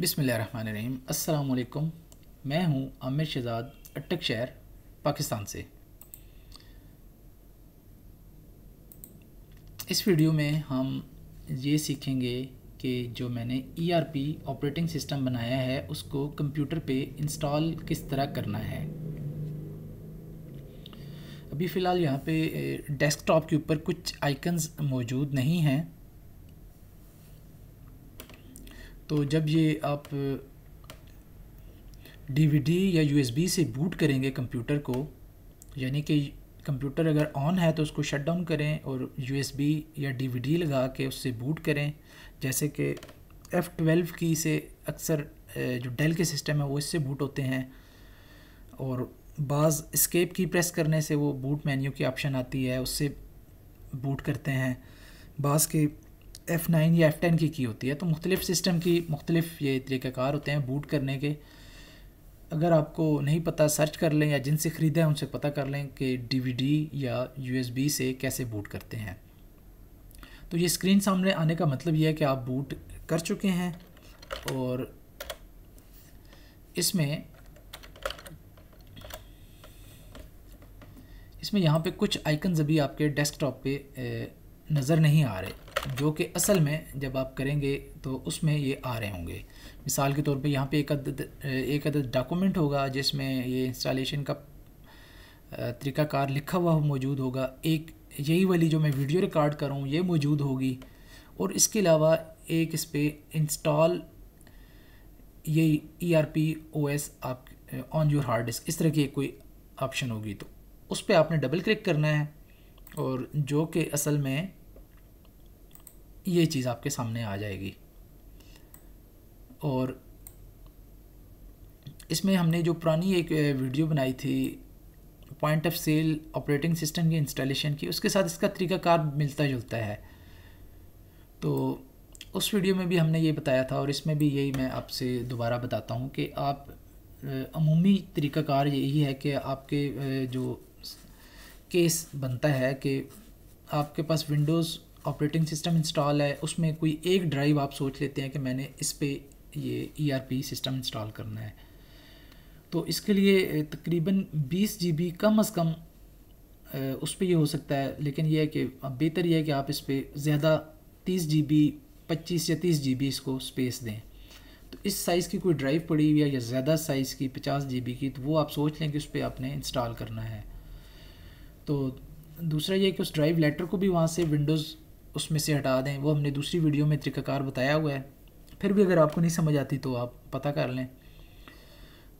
बिसमीम अल्लाम मैं हूं आमिर शहजाद अटक शहर पाकिस्तान से इस वीडियो में हम ये सीखेंगे कि जो मैंने ईआरपी e ऑपरेटिंग सिस्टम बनाया है उसको कंप्यूटर पे इंस्टॉल किस तरह करना है अभी फ़िलहाल यहाँ पे डेस्कटॉप के ऊपर कुछ आइकन्स मौजूद नहीं हैं तो जब ये आप डीवीडी या यूएसबी से बूट करेंगे कंप्यूटर को यानी कि कंप्यूटर अगर ऑन है तो उसको शट डाउन करें और यूएसबी या डीवीडी लगा के उससे बूट करें जैसे कि एफ़ ट्वेल्व की से अक्सर जो डेल के सिस्टम है वो इससे बूट होते हैं और बाज़ स्केप की प्रेस करने से वो बूट मेन्यू की ऑप्शन आती है उससे बूट करते हैं बाज़ के एफ़ नाइन या एफ़ टेन की की होती है तो मुख्तलिफ़ सिस्टम की मुख्तलिफ़ ये तरीक़ाकार होते हैं बूट करने के अगर आपको नहीं पता सर्च कर लें या जिनसे ख़रीदें उनसे पता कर लें कि डी वी डी या यू एस बी से कैसे बूट करते हैं तो ये स्क्रीन सामने आने का मतलब ये है कि आप बूट कर चुके हैं और इसमें इसमें यहाँ पे कुछ आइकन्स अभी आपके डेस्कटॉप पे नज़र नहीं आ रहे जो कि असल में जब आप करेंगे तो उसमें ये आ रहे होंगे मिसाल के तौर पे यहाँ पे एक अदद एक अदद डॉक्यूमेंट होगा जिसमें ये इंस्टॉलेशन का तरीकाकार लिखा हुआ मौजूद होगा एक यही वाली जो मैं वीडियो रिकॉर्ड कर रहा हूँ ये मौजूद होगी और इसके अलावा एक इस पर इंस्टॉल ये E R P O S आप ऑन योर हार्ड डिस्क इस तरह की कोई ऑप्शन होगी तो उस पर आपने डबल क्लिक करना है और जो कि असल में ये चीज़ आपके सामने आ जाएगी और इसमें हमने जो पुरानी एक वीडियो बनाई थी point of sale operating system की इंस्टॉलेशन की उसके साथ इसका तरीकाकार मिलता जुलता है तो उस वीडियो में भी हमने ये बताया था और इसमें भी यही मैं आपसे दोबारा बताता हूँ कि आप अमूमी तरीकाकार यही है कि आपके जो केस बनता है कि आपके पास विंडोज़ ऑपरेटिंग सिस्टम इंस्टॉल है उसमें कोई एक ड्राइव आप सोच लेते हैं कि मैंने इस पर ये ई सिस्टम इंस्टॉल करना है तो इसके लिए तकरीबन 20 जी कम अज़ कम उस पर यह हो सकता है लेकिन यह है कि बेहतर यह है कि आप इस पर ज़्यादा 30 जी बी पच्चीस या 30 जी बी इसको स्पेस दें तो इस साइज़ की कोई ड्राइव पड़ी हुई है या ज़्यादा साइज़ की 50 जी बी की तो वो आप सोच लें कि उस पर आपने इंस्टॉल करना है तो दूसरा यह कि उस ड्राइव लेटर को भी वहाँ से विंडोज़ उसमें से हटा दें वो हमने दूसरी वीडियो में तरीकाकार बताया हुआ है फिर भी अगर आपको नहीं समझ आती तो आप पता कर लें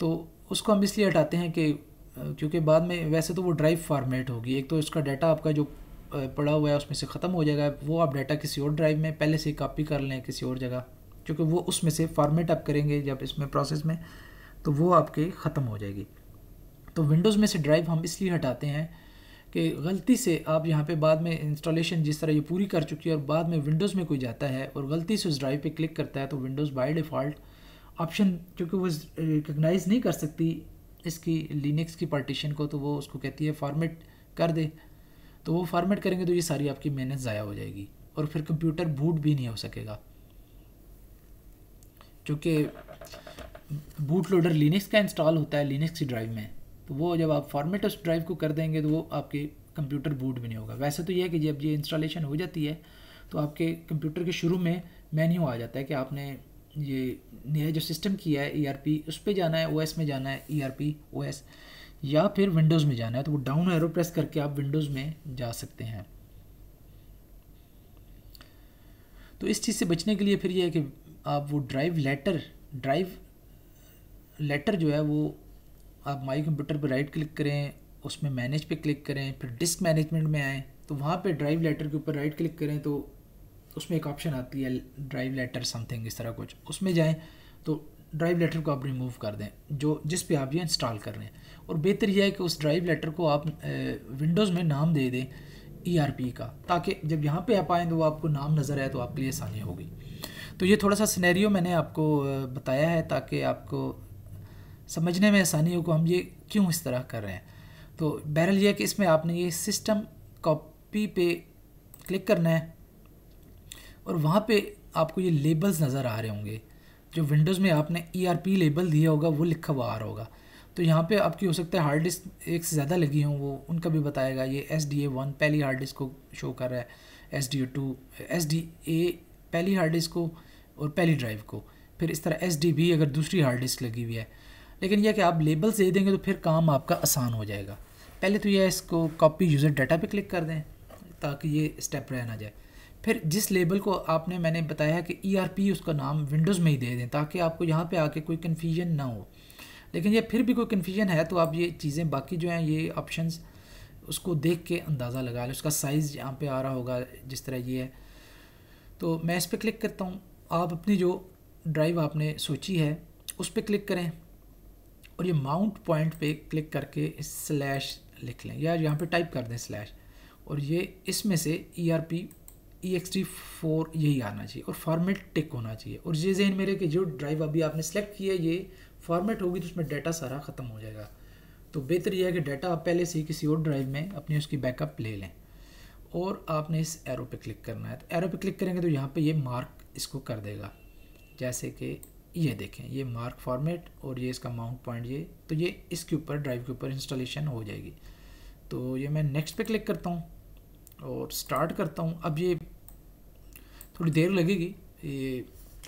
तो उसको हम इसलिए हटाते हैं कि क्योंकि बाद में वैसे तो वो ड्राइव फॉर्मेट होगी एक तो इसका डाटा आपका जो पड़ा हुआ है उसमें से ख़त्म हो जाएगा वो आप डाटा किसी और ड्राइव में पहले से कॉपी कर लें किसी और जगह क्योंकि वो उसमें से फॉर्मेट आप करेंगे जब इसमें प्रोसेस में तो वो आपके ख़त्म हो जाएगी तो विंडोज़ में से ड्राइव हम इसलिए हटाते हैं कि गलती से आप यहाँ पे बाद में इंस्टॉलेशन जिस तरह ये पूरी कर चुकी है और बाद में विंडोज़ में कोई जाता है और गलती से उस ड्राइव पे क्लिक करता है तो विंडोज़ बाय डिफ़ॉल्ट ऑप्शन क्योंकि वो रिकगनाइज़ नहीं कर सकती इसकी लिनक्स की पार्टीशन को तो वो उसको कहती है फॉर्मेट कर दे तो वो फॉर्मेट करेंगे तो ये सारी आपकी मेहनत ज़ाया हो जाएगी और फिर कंप्यूटर बूट भी नहीं हो सकेगा क्योंकि बूट लोडर लिनक्स का इंस्टॉल होता है लिनक्स की ड्राइव में तो वो जब आप फॉर्मेट उस ड्राइव को कर देंगे तो वो आपके कंप्यूटर बूट भी नहीं होगा वैसे तो यह है कि जब ये इंस्टॉलेशन हो जाती है तो आपके कंप्यूटर के शुरू में मेन्यू आ जाता है कि आपने ये नया जो सिस्टम किया है ई e उस पर जाना है ओ में जाना है ई आर पी या फिर विंडोज़ में जाना है तो वो डाउन एरो प्रेस करके आप विंडोज़ में जा सकते हैं तो इस चीज़ से बचने के लिए फिर यह है कि आप वो ड्राइव लेटर ड्राइव लेटर जो है वो आप माई कंप्यूटर पर राइट क्लिक करें उसमें मैनेज पे क्लिक करें फिर डिस्क मैनेजमेंट में आएँ तो वहाँ पे ड्राइव लेटर के ऊपर राइट क्लिक करें तो उसमें एक ऑप्शन आती है ड्राइव लेटर समथिंग इस तरह कुछ उसमें जाएँ तो ड्राइव लेटर को आप रिमूव कर दें जो जिस पे आप ये इंस्टॉल कर रहे हैं और बेहतर यह है कि उस ड्राइव लेटर को आप विंडोज़ में नाम दे दें ई e का ताकि जब यहाँ पर आप आएँ तो आपको नाम नज़र आए तो आपके लिए आसानी होगी तो ये थोड़ा सा सिनेरियो मैंने आपको बताया है ताकि आपको समझने में आसानी हो को हम ये क्यों इस तरह कर रहे हैं तो बहरल यह कि इसमें आपने ये सिस्टम कॉपी पे क्लिक करना है और वहाँ पे आपको ये लेबल्स नज़र आ रहे होंगे जो विंडोज़ में आपने ई e लेबल दिया होगा वो लिखा हुआ आ रहा होगा तो यहाँ पे आपकी हो सकता है हार्ड डिस्क एक से ज़्यादा लगी हों वो उनका भी बताएगा ये एस डी ए वन पहली हार्ड डिस्क को शो कर रहा है S D A two S D A पहली हार्ड डिस्क को और पहली ड्राइव को फिर इस तरह एस डी बी अगर दूसरी हार्ड डिस्क लगी हुई है लेकिन यह कि आप लेबल्स दे देंगे तो फिर काम आपका आसान हो जाएगा पहले तो यह इसको कॉपी यूज़र डाटा पे क्लिक कर दें ताकि ये स्टेप रह ना जाए फिर जिस लेबल को आपने मैंने बताया कि ई e उसका नाम विंडोज़ में ही दे दें ताकि आपको यहाँ पर आके कोई कन्फ्यूजन ना हो लेकिन यह फिर भी कोई कन्फ्यूजन है तो आप ये चीज़ें बाकी जो हैं ये ऑप्शन उसको देख के अंदाज़ा लगा लें उसका साइज़ यहाँ पर आ रहा होगा जिस तरह ये है तो मैं इस पर क्लिक करता हूँ आप अपनी जो ड्राइव आपने सोची है उस पर क्लिक करें और ये माउंट पॉइंट पे क्लिक करके स्लैश लिख लें या यहाँ पे टाइप कर दें स्लैश और ये इसमें से E R P E X T four यही आना चाहिए और फॉर्मेट टिक होना चाहिए और ये जहन मेरे कि जो ड्राइव अभी आपने सेलेक्ट किया ये फॉर्मेट होगी तो उसमें डाटा सारा ख़त्म हो जाएगा तो बेहतर यह है कि डाटा आप पहले से ही किसी और ड्राइव में अपनी उसकी बैकअप ले लें और आपने इस एरो पे क्लिक करना है तो एरो पे क्लिक करेंगे तो यहाँ पे ये मार्क इसको कर देगा जैसे कि ये देखें ये मार्क फॉर्मेट और ये इसका माउंट पॉइंट ये तो ये इसके ऊपर ड्राइव के ऊपर इंस्टॉलेशन हो जाएगी तो ये मैं नेक्स्ट पे क्लिक करता हूँ और स्टार्ट करता हूँ अब ये थोड़ी देर लगेगी ये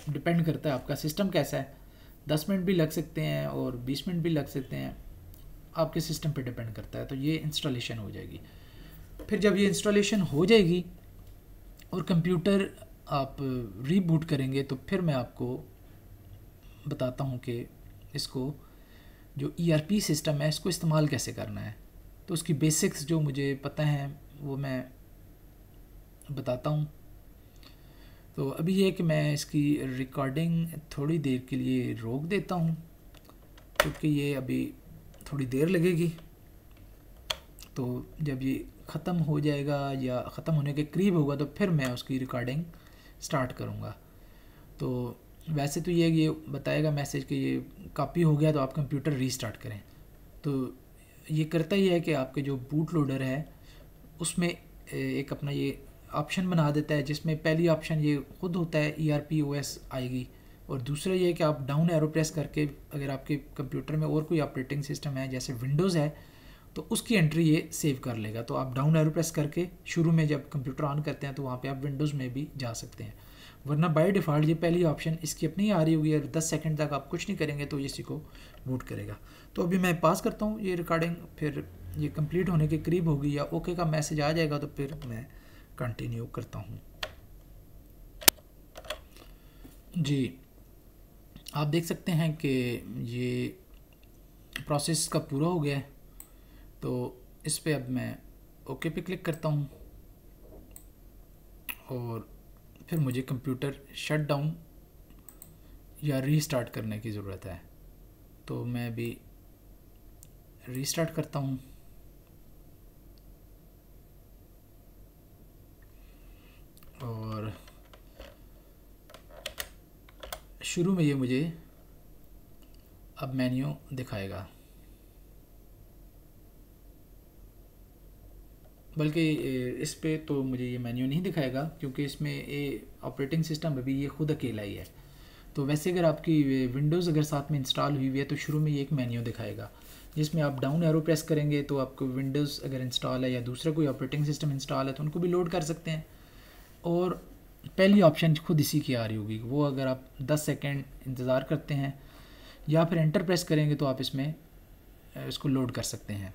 डिपेंड करता है आपका सिस्टम कैसा है दस मिनट भी लग सकते हैं और बीस मिनट भी लग सकते हैं आपके सिस्टम पर डिपेंड करता है तो ये इंस्टॉलेशन हो जाएगी फिर जब ये इंस्टॉलेशन हो जाएगी और कंप्यूटर आप रीबूट करेंगे तो फिर मैं आपको बताता हूँ कि इसको जो ई e सिस्टम है इसको इस्तेमाल कैसे करना है तो उसकी बेसिक्स जो मुझे पता हैं वो मैं बताता हूँ तो अभी ये कि मैं इसकी रिकॉर्डिंग थोड़ी देर के लिए रोक देता हूँ क्योंकि ये अभी थोड़ी देर लगेगी तो जब ये ख़त्म हो जाएगा या ख़त्म होने के करीब होगा तो फिर मैं उसकी रिकॉर्डिंग स्टार्ट करूँगा तो वैसे तो ये ये बताएगा मैसेज कि ये कॉपी हो गया तो आप कंप्यूटर रीस्टार्ट करें तो ये करता ही है कि आपके जो बूट लोडर है उसमें एक अपना ये ऑप्शन बना देता है जिसमें पहली ऑप्शन ये खुद होता है E R P O S आएगी और दूसरा ये कि आप डाउन एरो प्रेस करके अगर आपके कंप्यूटर में और कोई ऑपरेटिंग सिस्टम है जैसे विंडोज़ है तो उसकी एंट्री ये सेव कर लेगा तो आप डाउन एरो प्रेस करके शुरू में जब कंप्यूटर ऑन करते हैं तो वहाँ पे आप विंडोज़ में भी जा सकते हैं वरना बाय डिफ़ॉल्ट ये पहली ऑप्शन इसकी अपनी आ रही होगी अगर दस सेकंड तक आप कुछ नहीं करेंगे तो ये इसी को नोट करेगा तो अभी मैं पास करता हूँ ये रिकॉर्डिंग फिर ये कंप्लीट होने के करीब होगी या ओके का मैसेज आ जाएगा तो फिर मैं कंटिन्यू करता हूँ जी आप देख सकते हैं कि ये प्रोसेस का पूरा हो गया है तो इस पर अब मैं ओके पे क्लिक करता हूँ और फिर मुझे कंप्यूटर शट डाउन या रीस्टार्ट करने की ज़रूरत है तो मैं भी रीस्टार्ट करता हूँ और शुरू में ये मुझे अब मेन्यू दिखाएगा बल्कि इस पर तो मुझे ये मेन्यू नहीं दिखाएगा क्योंकि इसमें ये ऑपरेटिंग सिस्टम अभी ये खुद अकेला ही है तो वैसे अगर आपकी विंडोज़ अगर साथ में इंस्टॉल हुई हुई है तो शुरू में ये एक मेन्यू दिखाएगा जिसमें आप डाउन एरो प्रेस करेंगे तो आपको विंडोज़ अगर इंस्टॉल है या दूसरा कोई ऑपरेटिंग सिस्टम इंस्टॉल है तो उनको भी लोड कर सकते हैं और पहली ऑप्शन खुद इसी की आ रही होगी वो अगर आप 10 सेकेंड इंतज़ार करते हैं या फिर एंटर प्रेस करेंगे तो आप इसमें इसको लोड कर सकते हैं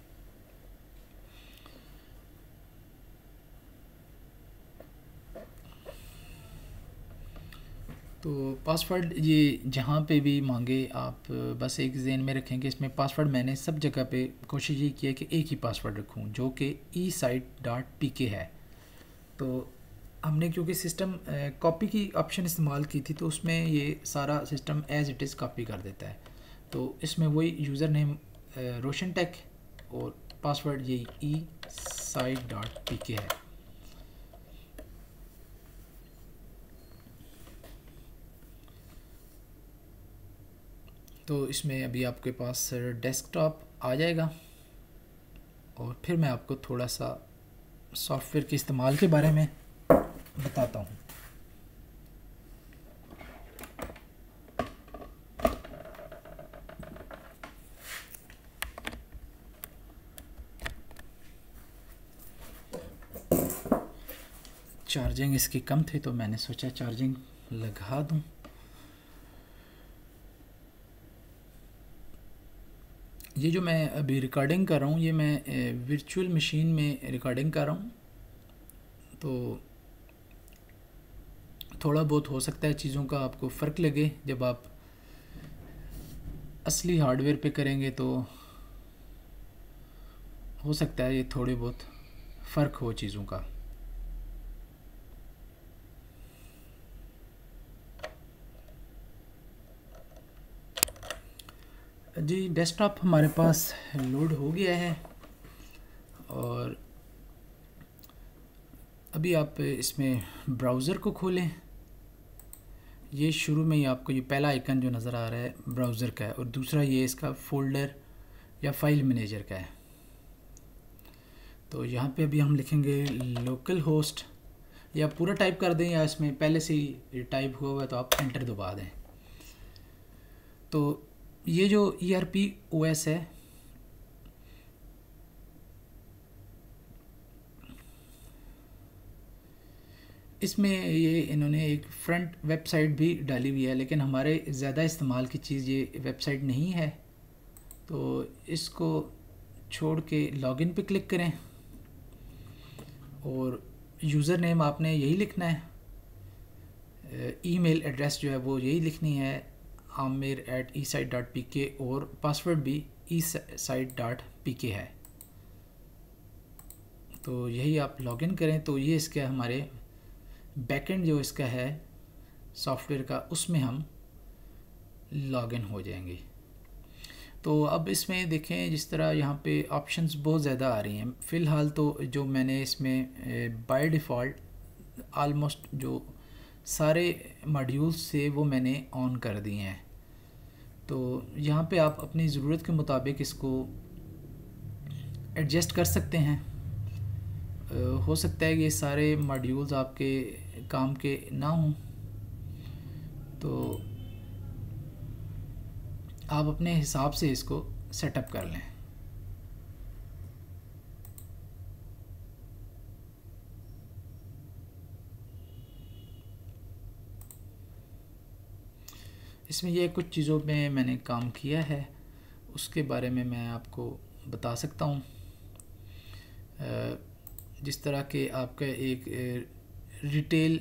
तो पासवर्ड ये जहाँ पे भी मांगे आप बस एक जेन में रखें कि इसमें पासवर्ड मैंने सब जगह पे कोशिश ये की है कि एक ही पासवर्ड रखूँ जो कि ई साइट डॉट पी के है तो हमने क्योंकि सिस्टम कॉपी की ऑप्शन इस्तेमाल की थी तो उसमें ये सारा system as it is copy कर देता है तो इसमें वही यूज़र नेम रोशन टेक और पासवर्ड ये ई साइट डॉट पी के है तो इसमें अभी आपके पास डेस्कटॉप आ जाएगा और फिर मैं आपको थोड़ा सा सॉफ्टवेयर के इस्तेमाल के बारे में बताता हूँ चार्जिंग इसकी कम थी तो मैंने सोचा चार्जिंग लगा दूँ ये जो मैं अभी रिकॉर्डिंग कर रहा हूँ ये मैं वर्चुअल मशीन में रिकॉर्डिंग कर रहा हूँ तो थोड़ा बहुत हो सकता है चीज़ों का आपको फ़र्क लगे जब आप असली हार्डवेयर पे करेंगे तो हो सकता है ये थोड़े बहुत फ़र्क हो चीज़ों का जी डेस्कटॉप हमारे पास लोड हो गया है और अभी आप इसमें ब्राउज़र को खोलें ये शुरू में ही आपको ये पहला आइकन जो नज़र आ रहा है ब्राउज़र का है और दूसरा ये इसका फोल्डर या फाइल मैनेजर का है तो यहाँ पे अभी हम लिखेंगे लोकल होस्ट या पूरा टाइप कर दें या इसमें पहले से ही टाइप हुआ हुआ है तो आप एंटर दबा दें तो ये जो E R P O S है इसमें ये इन्होंने एक फ्रंट वेबसाइट भी डाली हुई है लेकिन हमारे ज़्यादा इस्तेमाल की चीज़ ये वेबसाइट नहीं है तो इसको छोड़ के लॉगिन पे क्लिक करें और यूज़र नेम आपने यही लिखना है ईमेल एड्रेस जो है वो यही लिखनी है Amir at e site dot P K और पासवर्ड भी ई साइट डॉट पी के है तो यही आप लॉगिन करें तो ये इसका हमारे बैकेंड जो इसका है सॉफ्टवेयर का उसमें हम लॉगिन हो जाएंगे तो अब इसमें देखें जिस तरह यहाँ पे ऑप्शंस बहुत ज़्यादा आ रही हैं फ़िलहाल तो जो मैंने इसमें बाय डिफ़ॉल्ट आलमोस्ट जो सारे मॉड्यूल्स से वो मैंने ऑन कर दिए हैं तो यहाँ पे आप अपनी ज़रूरत के मुताबिक इसको एडजस्ट कर सकते हैं हो सकता है कि ये सारे मॉड्यूल्स आपके काम के ना हों तो आप अपने हिसाब से इसको सेटअप कर लें इसमें यह कुछ चीज़ों में मैंने काम किया है उसके बारे में मैं आपको बता सकता हूँ जिस तरह के आपका एक रिटेल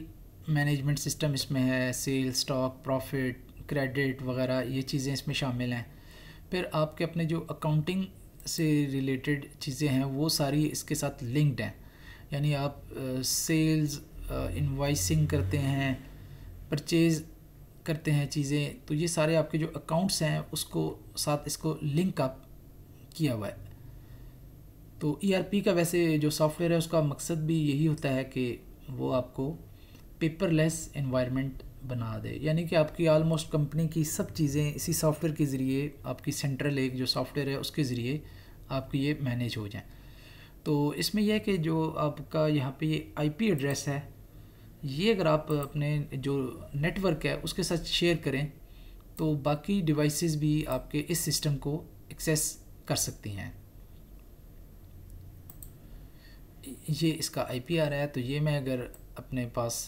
मैनेजमेंट सिस्टम इसमें है सेल स्टॉक प्रॉफिट क्रेडिट वगैरह ये चीज़ें इसमें शामिल हैं फिर आपके अपने जो अकाउंटिंग से रिलेटेड चीज़ें हैं वो सारी इसके साथ लिंक्ड हैं यानी आप सेल्स इन्वाइसिंग करते हैं परचेज़ करते हैं चीज़ें तो ये सारे आपके जो अकाउंट्स हैं उसको साथ इसको लिंक अप किया हुआ है तो ई e का वैसे जो सॉफ्टवेयर है उसका मकसद भी यही होता है कि वो आपको पेपरलेस इन्वायरमेंट बना दे यानी कि आपकी आलमोस्ट कंपनी की सब चीज़ें इसी सॉफ्टवेयर के ज़रिए आपकी सेंट्रल एक जो सॉफ्टवेयर है उसके ज़रिए आपकी ये मैनेज हो जाए तो इसमें यह है कि जो आपका यहाँ पे ये आईपी एड्रेस है ये अगर आप अपने जो नेटवर्क है उसके साथ शेयर करें तो बाकी डिवाइसेस भी आपके इस सिस्टम को एक्सेस कर सकती हैं ये इसका आई आ रहा है तो ये मैं अगर अपने पास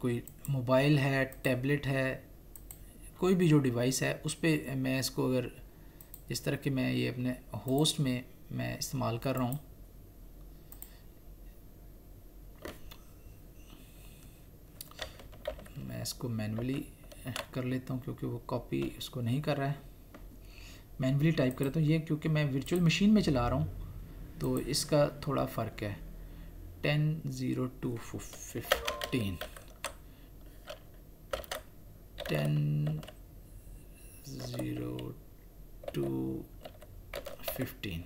कोई मोबाइल है टैबलेट है कोई भी जो डिवाइस है उस पर मैं इसको अगर इस तरह के मैं ये अपने होस्ट में मैं इस्तेमाल कर रहा हूँ इसको मैनुअली कर लेता हूँ क्योंकि वो कॉपी इसको नहीं कर रहा है मैनुअली टाइप रहा तो ये क्योंकि मैं वर्चुअल मशीन में चला रहा हूँ तो इसका थोड़ा फ़र्क है ten zero two fifteen ten zero two fifteen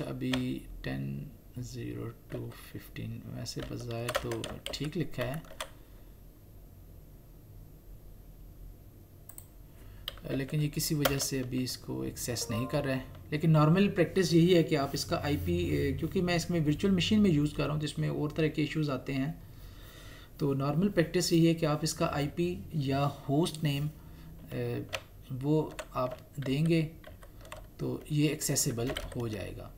अच्छा अभी टेन ज़ीरो टू फिफ्टीन वैसे बजाय तो ठीक लिखा है लेकिन ये किसी वजह से अभी इसको एक्सेस नहीं कर रहे हैं लेकिन नॉर्मल प्रैक्टिस यही है कि आप इसका आईपी क्योंकि मैं इसमें वर्चुअल मशीन में यूज़ कर रहा हूँ तो इसमें और तरह के इश्यूज आते हैं तो नॉर्मल प्रैक्टिस यही है कि आप इसका आईपी या होस्ट नेम वो आप देंगे तो ये एक्सेसिबल हो जाएगा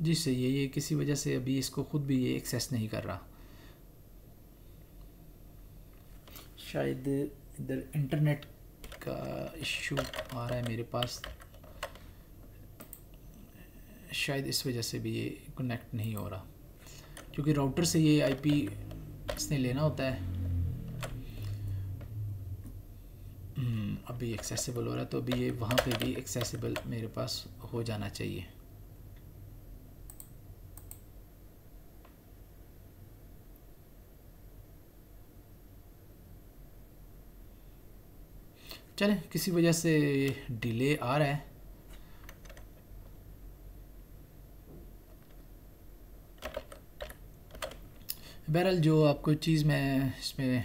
जी सही है ये किसी वजह से अभी इसको ख़ुद भी ये एक्सेस नहीं कर रहा शायद इधर इंटरनेट का इशू आ रहा है मेरे पास शायद इस वजह से भी ये कनेक्ट नहीं हो रहा क्योंकि राउटर से ये आईपी इसने लेना होता है हम्म, अभी एक्सेसिबल हो रहा है तो अभी ये वहाँ पे भी एक्सेसिबल मेरे पास हो जाना चाहिए चलें किसी वजह से डिले आ रहा है बहरहाल जो आपको चीज़ मैं इसमें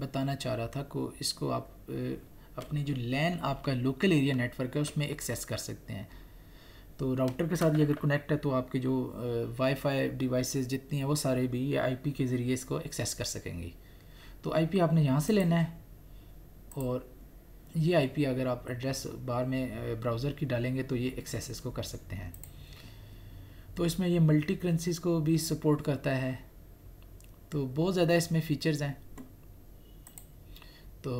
बताना चाह रहा था को इसको आप अपनी जो लैन आपका लोकल एरिया नेटवर्क है उसमें एक्सेस कर सकते हैं तो राउटर के साथ ये अगर कनेक्ट है तो आपके जो वाईफाई डिवाइसेस जितनी हैं वो सारे भी आईपी के ज़रिए इसको एक्सेस कर सकेंगी तो आईपी आपने यहाँ से लेना है और ये आईपी अगर आप एड्रेस बार में ब्राउज़र की डालेंगे तो ये एक्सेस को कर सकते हैं तो इसमें ये मल्टी करेंसीज़ को भी सपोर्ट करता है तो बहुत ज़्यादा इसमें फ़ीचर्स हैं तो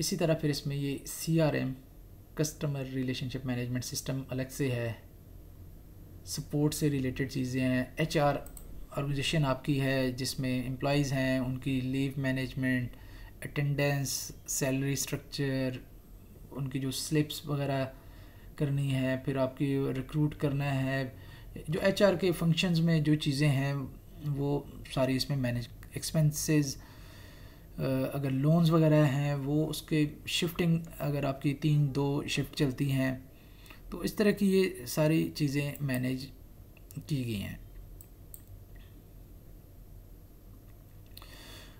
इसी तरह फिर इसमें ये C R M customer relationship management system अलग से है सपोर्ट से रिलेटेड चीज़ें हैं एच आर ऑर्गेनाइजेशन आपकी है जिसमें एम्प्लॉज़ हैं उनकी leave management attendance salary structure उनकी जो स्लिप्स वगैरह करनी है फिर आपकी रिक्रूट करना है जो एच के फंक्शंस में जो चीज़ें हैं वो सारी इसमें मैनेज एक्सपेंसेस अगर लोन्स वगैरह हैं वो उसके शिफ्टिंग अगर आपकी तीन दो शिफ्ट चलती हैं तो इस तरह की ये सारी चीज़ें मैनेज की गई हैं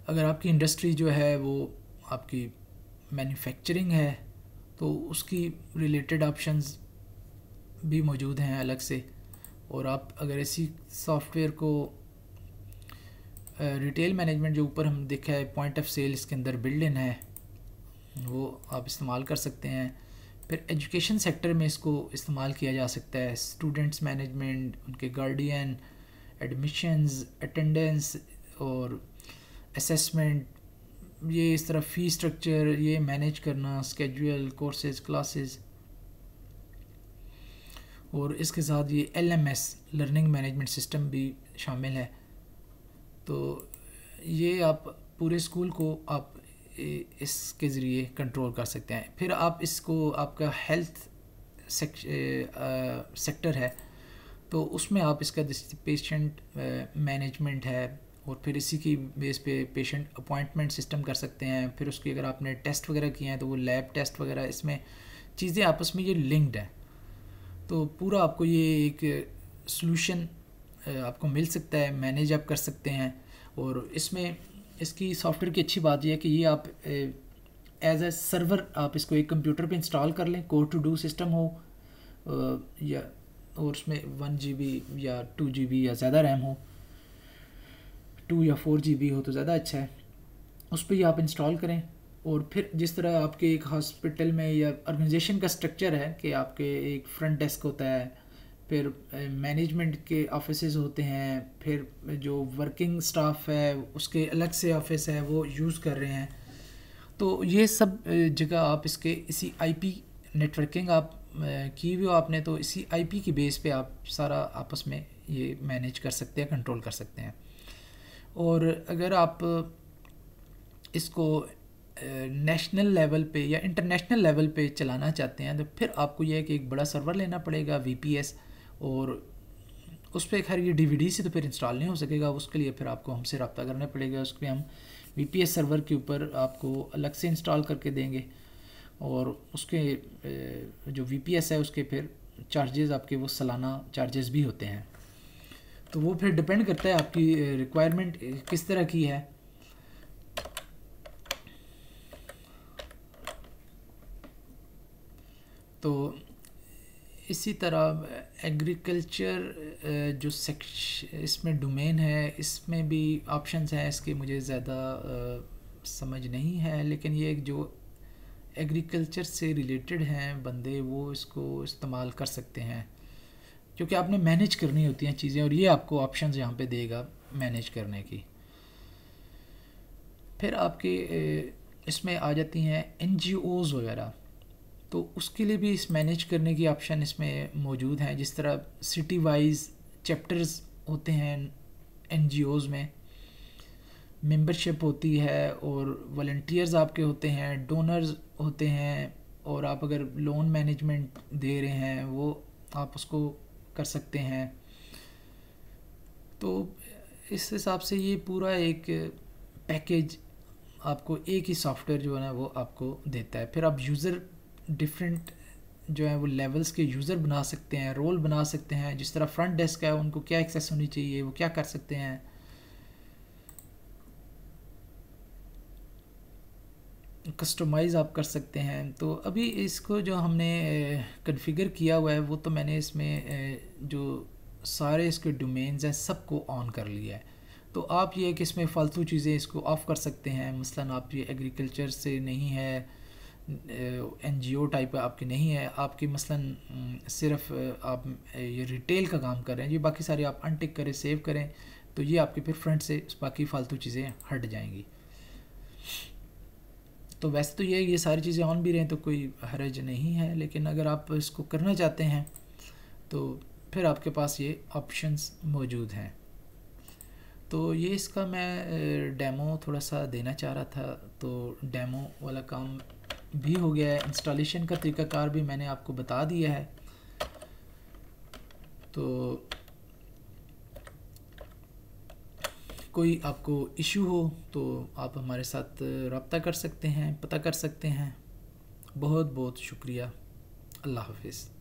अगर आपकी इंडस्ट्री जो है वो आपकी मैन्युफैक्चरिंग है तो उसकी रिलेटेड ऑप्शंस भी मौजूद हैं अलग से और आप अगर इसी सॉफ्टवेयर को रिटेल मैनेजमेंट जो ऊपर हम देखा है पॉइंट ऑफ सेल इसके अंदर बिल्ड इन है वो आप इस्तेमाल कर सकते हैं फिर एजुकेशन सेक्टर में इसको इस्तेमाल किया जा सकता है स्टूडेंट्स मैनेजमेंट उनके गार्डियन एडमिशंस अटेंडेंस और असेसमेंट ये इस तरह फ़ी स्ट्रक्चर ये मैनेज करना स्केजुअल कोर्सेज क्लासेस और इसके साथ ये एलएमएस लर्निंग मैनेजमेंट सिस्टम भी शामिल है तो ये आप पूरे स्कूल को आप इसके ज़रिए कंट्रोल कर सकते हैं फिर आप इसको आपका हेल्थ सेक्टर है तो उसमें आप इसका पेशेंट मैनेजमेंट है और फिर इसी की बेस पे पेशेंट अपॉइंटमेंट सिस्टम कर सकते हैं फिर उसकी अगर आपने टेस्ट वगैरह किए हैं तो वो लैब टेस्ट वगैरह इसमें चीज़ें आपस में ये लिंक्ड हैं तो पूरा आपको ये एक सोल्यूशन आपको मिल सकता है मैनेज आप कर सकते हैं और इसमें इसकी सॉफ्टवेयर की अच्छी बात यह है कि ये आप एज ए सर्वर आप इसको एक कंप्यूटर पे इंस्टॉल कर लें कोर टू डू सिस्टम हो या और उसमें वन जी या टू जी या ज़्यादा रैम हो टू या फोर जी बी हो तो ज़्यादा अच्छा है उस पर आप इंस्टॉल करें और फिर जिस तरह आपके एक हॉस्पिटल में या ऑर्गेनाइजेशन का स्ट्रक्चर है कि आपके एक फ्रंट डेस्क होता है फिर मैनेजमेंट के ऑफिस होते हैं फिर जो वर्किंग स्टाफ है उसके अलग से ऑफिस है वो यूज़ कर रहे हैं तो ये सब जगह आप इसके इसी आईपी नेटवर्किंग आप की हुई हो आपने तो इसी आईपी की बेस पे आप सारा आपस में ये मैनेज कर सकते हैं कंट्रोल कर सकते हैं और अगर आप इसको नेशनल लेवल पे या इंटरनेशनल लेवल पे चलाना चाहते हैं तो फिर आपको यह है कि एक बड़ा सर्वर लेना पड़ेगा वी और उस पर खैर ये डी से तो फिर इंस्टॉल नहीं हो सकेगा उसके लिए फिर आपको हमसे रबता करना पड़ेगा उसके हम वी सर्वर के ऊपर आपको अलग से इंस्टॉल करके देंगे और उसके जो वी है उसके फिर चार्जेस आपके वो सालाना चार्जेस भी होते हैं तो वो फिर डिपेंड करता है आपकी रिक्वायरमेंट किस तरह की है तो इसी तरह एग्रीकल्चर जो सेक्श इसमें डोमेन है इसमें भी ऑप्शंस हैं इसके मुझे ज़्यादा समझ नहीं है लेकिन ये जो एग्रीकल्चर से रिलेटेड हैं बंदे वो इसको इस्तेमाल कर सकते हैं क्योंकि आपने मैनेज करनी होती हैं चीज़ें और ये आपको ऑप्शन यहाँ पे देगा मैनेज करने की फिर आपके इसमें आ जाती हैं एन वगैरह तो उसके लिए भी इस मैनेज करने की ऑप्शन इसमें मौजूद हैं जिस तरह सिटी वाइज चैप्टर्स होते हैं एन में मेंबरशिप होती है और वॉल्टियर्स आपके होते हैं डोनर्स होते हैं और आप अगर लोन मैनेजमेंट दे रहे हैं वो आप उसको कर सकते हैं तो इस हिसाब से ये पूरा एक पैकेज आपको एक ही सॉफ्टवेयर जो है ना वो आपको देता है फिर आप यूज़र डिफरेंट जो है वो लेवल्स के यूज़र बना सकते हैं रोल बना सकते हैं जिस तरह फ्रंट डेस्क है उनको क्या एक्सेस होनी चाहिए वो क्या कर सकते हैं कस्टमाइज़ आप कर सकते हैं तो अभी इसको जो हमने कन्फिगर किया हुआ है वो तो मैंने इसमें जो सारे इसके डोमेन्स हैं सबको ऑन कर लिया है तो आप ये कि इसमें फ़ालतू चीज़ें इसको ऑफ़ कर सकते हैं मसला आप ये एग्रीकल्चर से नहीं है एन जी ओ टाइप आपकी नहीं है आपकी मसला सिर्फ आप ये रिटेल का काम कर रहे हैं ये बाकी सारे आप अनटिक करें सेव करें तो ये आपके फिर फ्रंट से बाकी फ़ालतू चीज़ें हट जाएंगी तो वैसे तो ये ये सारी चीज़ें ऑन भी रहें तो कोई हरज नहीं है लेकिन अगर आप इसको करना चाहते हैं तो फिर आपके पास ये ऑप्शंस मौजूद हैं तो ये इसका मैं डेमो थोड़ा सा देना चाह रहा था तो डेमो वाला काम भी हो गया है इंस्टॉलेशन का तरीकाकार भी मैंने आपको बता दिया है तो कोई आपको इशू हो तो आप हमारे साथ रबता कर सकते हैं पता कर सकते हैं बहुत बहुत शुक्रिया अल्लाह हाफिज़